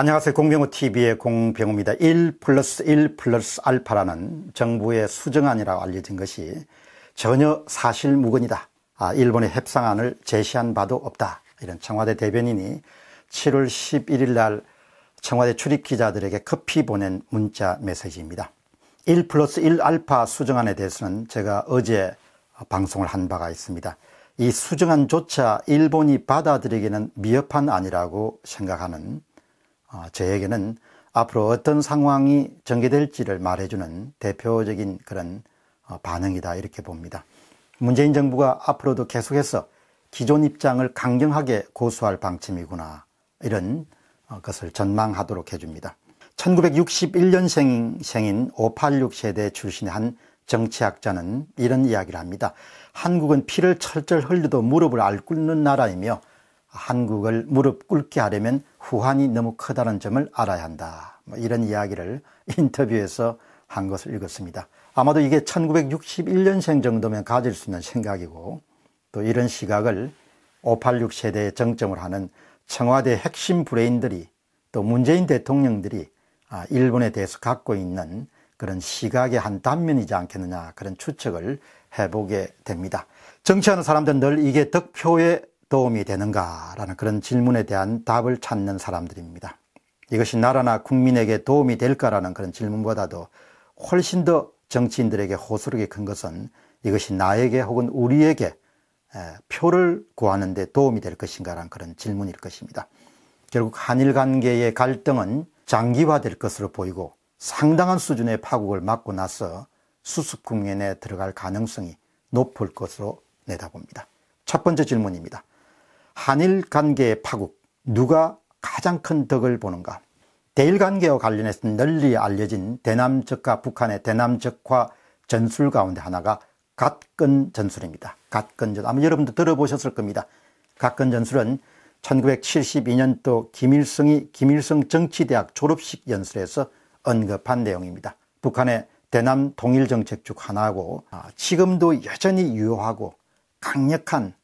안녕하세요. 공병호TV의 공병호입니다. 1 플러스 1 플러스 알파라는 정부의 수정안이라고 알려진 것이 전혀 사실무근이다. 아, 일본의 협상안을 제시한 바도 없다. 이런 청와대 대변인이 7월 11일 날 청와대 출입 기자들에게 급히 보낸 문자 메시지입니다. 1 플러스 1 알파 수정안에 대해서는 제가 어제 방송을 한 바가 있습니다. 이 수정안조차 일본이 받아들이기는 미흡한 안이라고 생각하는 저에게는 아, 앞으로 어떤 상황이 전개될지를 말해주는 대표적인 그런 어, 반응이다 이렇게 봅니다. 문재인 정부가 앞으로도 계속해서 기존 입장을 강경하게 고수할 방침이구나 이런 어, 것을 전망하도록 해줍니다. 1961년생인 586 세대 출신의 한 정치학자는 이런 이야기를 합니다. 한국은 피를 철철 흘려도 무릎을 알 꿇는 나라이며 한국을 무릎 꿇게 하려면 후환이 너무 크다는 점을 알아야 한다. 뭐 이런 이야기를 인터뷰에서 한 것을 읽었습니다. 아마도 이게 1961년생 정도면 가질 수 있는 생각이고 또 이런 시각을 586 세대에 정점을 하는 청와대 핵심 브레인들이 또 문재인 대통령들이 아, 일본에 대해서 갖고 있는 그런 시각의 한 단면이지 않겠느냐 그런 추측을 해보게 됩니다. 정치하는 사람들은 늘 이게 득표의 도움이 되는가라는 그런 질문에 대한 답을 찾는 사람들입니다. 이것이 나라나 국민에게 도움이 될까라는 그런 질문보다도 훨씬 더 정치인들에게 호소력이 큰 것은 이것이 나에게 혹은 우리에게 표를 구하는 데 도움이 될 것인가라는 그런 질문일 것입니다. 결국 한일 관계의 갈등은 장기화될 것으로 보이고 상당한 수준의 파국을 막고 나서 수습 국면에 들어갈 가능성이 높을 것으로 내다봅니다. 첫 번째 질문입니다. 한일 관계의 파국 누가 가장 큰 덕을 보는가 대일 관계와 관련해서 널리 알려진 대남적과 북한의 대남적화 전술 가운데 하나가 갓근 전술입니다 갓근 전술 아마 여러분도 들어보셨을 겁니다 갓근 전술은 1972년도 김일성이 김일성 정치대학 졸업식 연설에서 언급한 내용입니다 북한의 대남 통일정책 중 하나고 아, 지금도 여전히 유효하고 강력한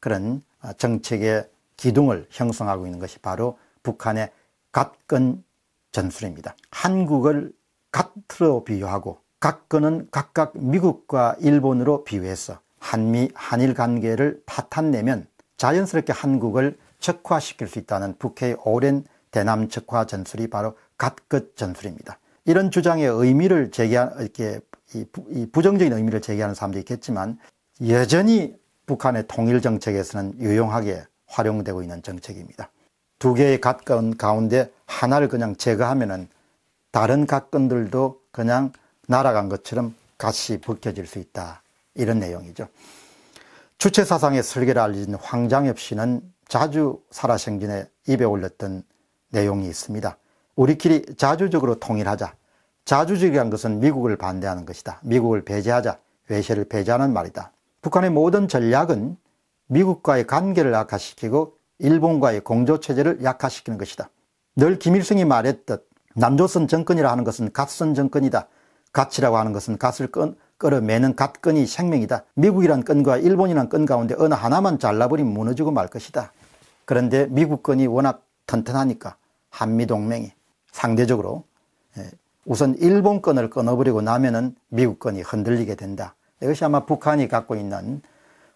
그런 아, 정책의 기둥을 형성하고 있는 것이 바로 북한의 갓건 전술입니다. 한국을 갓트로 비유하고 갓건은 각각 미국과 일본으로 비유해서 한미 한일 관계를 파탄내면 자연스럽게 한국을 적화시킬 수 있다는 북해의 오랜 대남 적화 전술이 바로 갓것 전술입니다. 이런 주장의 의미를 제기한 이렇게 부정적인 의미를 제기하는 사람도 있겠지만 여전히 북한의 통일 정책에서는 유용하게 활용되고 있는 정책입니다. 두 개의 갓건 가운데 하나를 그냥 제거하면 다른 갓건들도 그냥 날아간 것처럼 같이 벗겨질 수 있다. 이런 내용이죠. 주체 사상의 설계를 알린 황장엽 씨는 자주 살아생전에 입에 올렸던 내용이 있습니다. 우리끼리 자주적으로 통일하자. 자주적이란 것은 미국을 반대하는 것이다. 미국을 배제하자. 외세를 배제하는 말이다. 북한의 모든 전략은 미국과의 관계를 악화시키고 일본과의 공조체제를 약화시키는 것이다. 늘 김일성이 말했듯 남조선 정권이라 하는 것은 갓선 정권이다. 갓이라고 하는 것은 갓을 끈, 끌어매는 갓건이 생명이다. 미국이란 끈과 일본이란 끈 가운데 어느 하나만 잘라버리면 무너지고 말 것이다. 그런데 미국 건이 워낙 튼튼하니까 한미동맹이 상대적으로 예, 우선 일본 건을 끊어버리고 나면은 미국 건이 흔들리게 된다. 이것이 아마 북한이 갖고 있는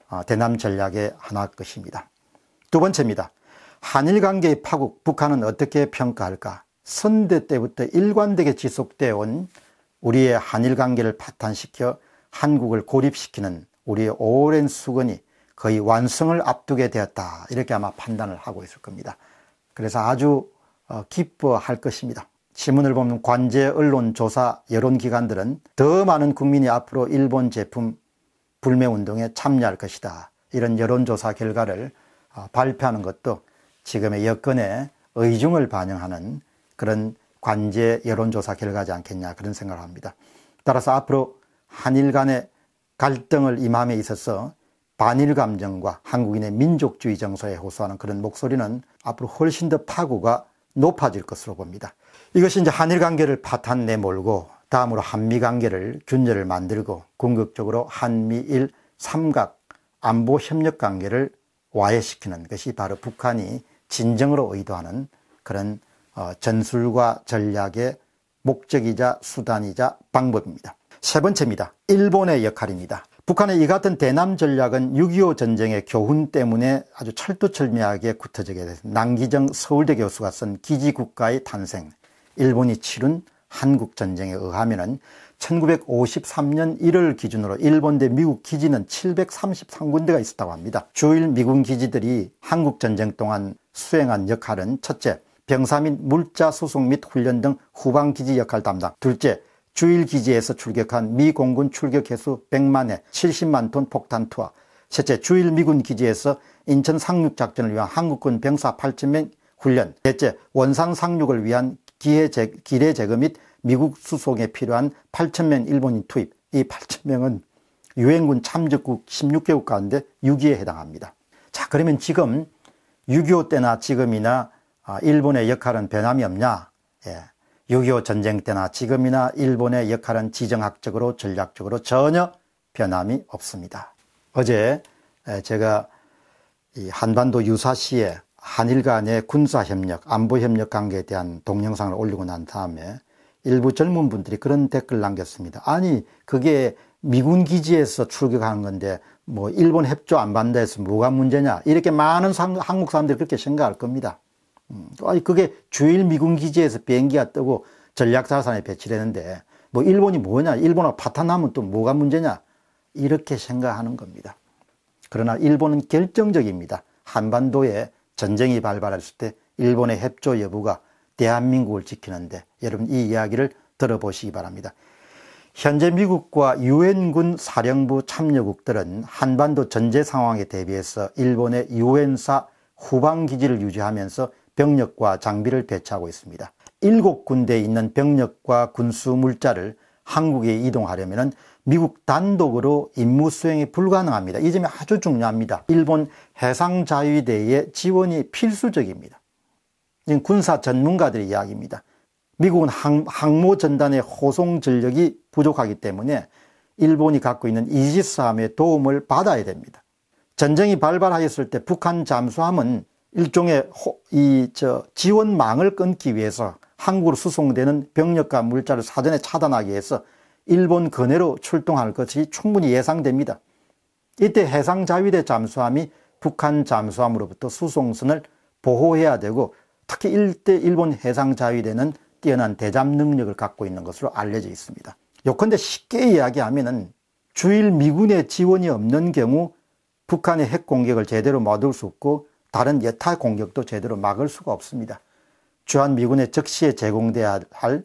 아, 대남 전략의 하나 것입니다. 두 번째입니다. 한일 관계의 파국, 북한은 어떻게 평가할까? 선대 때부터 일관되게 지속되어 온 우리의 한일 관계를 파탄시켜 한국을 고립시키는 우리의 오랜 수건이 거의 완성을 앞두게 되었다. 이렇게 아마 판단을 하고 있을 겁니다. 그래서 아주 어, 기뻐할 것입니다. 신문을 보면 관제, 언론, 조사, 여론기관들은 더 많은 국민이 앞으로 일본 제품 불매운동에 참여할 것이다. 이런 여론조사 결과를 어, 발표하는 것도 지금의 여건에 의중을 반영하는 그런 관제 여론조사 결과지 않겠냐 그런 생각을 합니다. 따라서 앞으로 한일 간의 갈등을 임함에 있어서 반일 감정과 한국인의 민족주의 정서에 호소하는 그런 목소리는 앞으로 훨씬 더 파고가 높아질 것으로 봅니다. 이것이 이제 한일 관계를 파탄 내몰고 다음으로 한미 관계를 균열을 만들고 궁극적으로 한미일 삼각 안보 협력 관계를 와해시키는 것이 바로 북한이 진정으로 의도하는 그런 어, 전술과 전략의 목적이자 수단이자 방법입니다. 세 번째입니다. 일본의 역할입니다. 북한의 이 같은 대남 전략은 6.25 전쟁의 교훈 때문에 아주 철두철미하게 굳어지게 됐습니다. 남기정 서울대 교수가 쓴 기지국가의 탄생, 일본이 치른 한국전쟁에 의하면 1953년 1월 기준으로 일본 대 미국 기지는 733군데가 있었다고 합니다. 주일 미군 기지들이 한국전쟁 동안 수행한 역할은 첫째, 병사 및 물자 수송 및 훈련 등 후방기지 역할 담당 둘째, 주일 기지에서 출격한 미 공군 출격 해수 100만에 70만 톤 폭탄 투하, 셋째 주일 미군 기지에서 인천 상륙 작전을 위한 한국군 병사 8,000명 훈련, 넷째 원상 상륙을 위한 기회 제, 기뢰 제거 및 미국 수송에 필요한 8,000명 일본인 투입, 이 8,000명은 유엔군 참전국 16개국 가운데 6위에 해당합니다. 자, 그러면 지금 6.25 때나 지금이나 아, 일본의 역할은 변함이 없냐? 예. 6.25 전쟁 때나 지금이나 일본의 역할은 지정학적으로 전략적으로 전혀 변함이 없습니다. 어제 제가 한반도 유사시에 한일 간의 군사협력, 안보협력 관계에 대한 동영상을 올리고 난 다음에 일부 젊은 분들이 그런 댓글 남겼습니다. 아니, 그게 미군 기지에서 출격하는 건데 뭐 일본 협조 안 반대해서 뭐가 문제냐 이렇게 많은 한국 사람들이 그렇게 생각할 겁니다. 음, 아니 그게 주일 미군 기지에서 비행기가 뜨고 전략자산에 배치되는데 뭐 일본이 뭐냐 일본하고 파탄하면 또 뭐가 문제냐 이렇게 생각하는 겁니다. 그러나 일본은 결정적입니다. 한반도에 전쟁이 발발했을 때 일본의 협조 여부가 대한민국을 지키는데 여러분 이 이야기를 들어보시기 바랍니다. 현재 미국과 유엔군 사령부 참여국들은 한반도 전제 상황에 대비해서 일본의 유엔사 후방기지를 유지하면서 병력과 장비를 배치하고 있습니다. 일곱 군데에 있는 병력과 군수 물자를 한국에 이동하려면 미국 단독으로 임무 수행이 불가능합니다. 이 점이 아주 중요합니다. 일본 해상자위대의 지원이 필수적입니다. 지금 군사 전문가들의 이야기입니다. 미국은 항, 항모전단의 호송 전력이 부족하기 때문에 일본이 갖고 있는 이지스함의 도움을 받아야 됩니다. 전쟁이 발발하였을 때 북한 잠수함은 일종의 이 저 지원망을 끊기 위해서 한국으로 수송되는 병력과 물자를 사전에 차단하기 위해서 일본 근해로 출동할 것이 충분히 예상됩니다. 이때 해상자위대 잠수함이 북한 잠수함으로부터 수송선을 보호해야 되고 특히 일대 일본 해상자위대는 뛰어난 대잠 능력을 갖고 있는 것으로 알려져 있습니다. 요컨대 쉽게 이야기하면 주일 미군의 지원이 없는 경우 북한의 핵 공격을 제대로 막을 수 없고 다른 여타 공격도 제대로 막을 수가 없습니다. 주한미군의 즉시에 제공돼야 할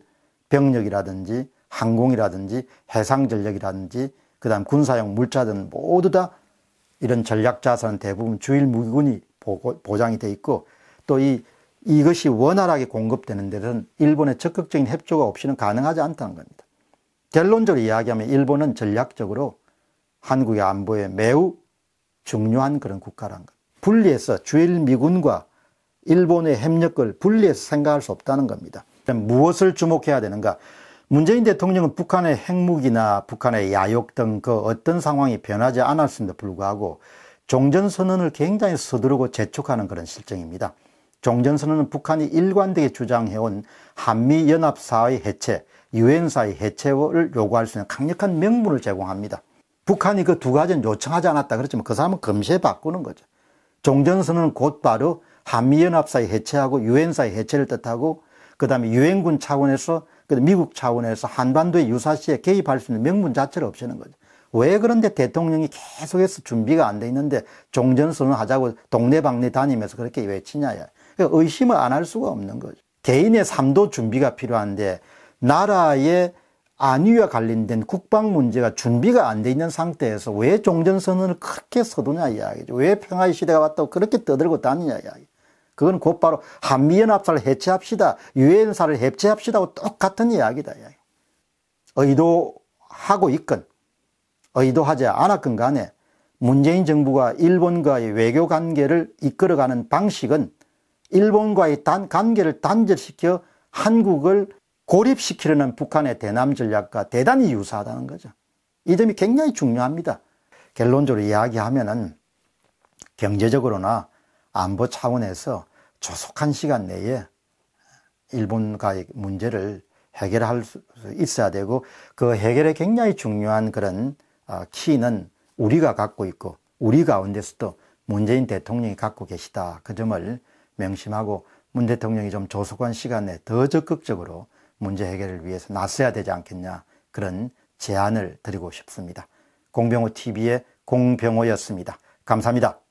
병력이라든지 항공이라든지 해상전력이라든지 그 다음 군사용 물자 등 모두 다 이런 전략자산은 대부분 주일 무기군이 보장이 돼 있고 또 이, 이것이 원활하게 공급되는 데는 일본의 적극적인 협조가 없이는 가능하지 않다는 겁니다. 결론적으로 이야기하면 일본은 전략적으로 한국의 안보에 매우 중요한 그런 국가란 것. 분리해서 주일 미군과 일본의 협력을 분리해서 생각할 수 없다는 겁니다. 무엇을 주목해야 되는가? 문재인 대통령은 북한의 핵무기나 북한의 야욕 등 그 어떤 상황이 변하지 않았음에도 불구하고 종전선언을 굉장히 서두르고 재촉하는 그런 실정입니다. 종전선언은 북한이 일관되게 주장해온 한미연합사의 해체, 유엔사의 해체를 요구할 수 있는 강력한 명분을 제공합니다. 북한이 그 두 가지는 요청하지 않았다 그렇지만 그 사람은 금세 바꾸는 거죠. 종전선언은 곧바로 한미연합사의 해체하고 유엔사의 해체를 뜻하고 그 다음에 유엔군 차원에서 그다음에 미국 차원에서 한반도의 유사시에 개입할 수 있는 명분 자체를 없애는 거죠. 왜 그런데 대통령이 계속해서 준비가 안 돼 있는데 종전선언 하자고 동네방네 다니면서 그렇게 외치냐야. 그 의심을 안 할 수가 없는 거죠. 개인의 삶도 준비가 필요한데 나라의 안위와 관련된 국방 문제가 준비가 안 돼 있는 상태에서 왜 종전선언을 그렇게 서두냐 이야기죠. 왜 평화의 시대가 왔다고 그렇게 떠들고 다니냐 이야기. 그건 곧바로 한미연합사를 해체합시다. 유엔사를 해체합시다고 하 똑같은 이야기다. 이야기. 의도하고 있건 의도하지 않았건 간에 문재인 정부가 일본과의 외교 관계를 이끌어가는 방식은 일본과의 단, 관계를 단절시켜 한국을 고립시키려는 북한의 대남 전략과 대단히 유사하다는 거죠. 이 점이 굉장히 중요합니다. 결론적으로 이야기하면은 경제적으로나 안보 차원에서 조속한 시간 내에 일본과의 문제를 해결할 수 있어야 되고 그 해결에 굉장히 중요한 그런 어, 키는 우리가 갖고 있고 우리 가운데서도 문재인 대통령이 갖고 계시다. 그 점을 명심하고 문 대통령이 좀 조속한 시간에 더 적극적으로 문제 해결을 위해서 나서야 되지 않겠냐 그런 제안을 드리고 싶습니다. 공병호 TV의 공병호였습니다. 감사합니다.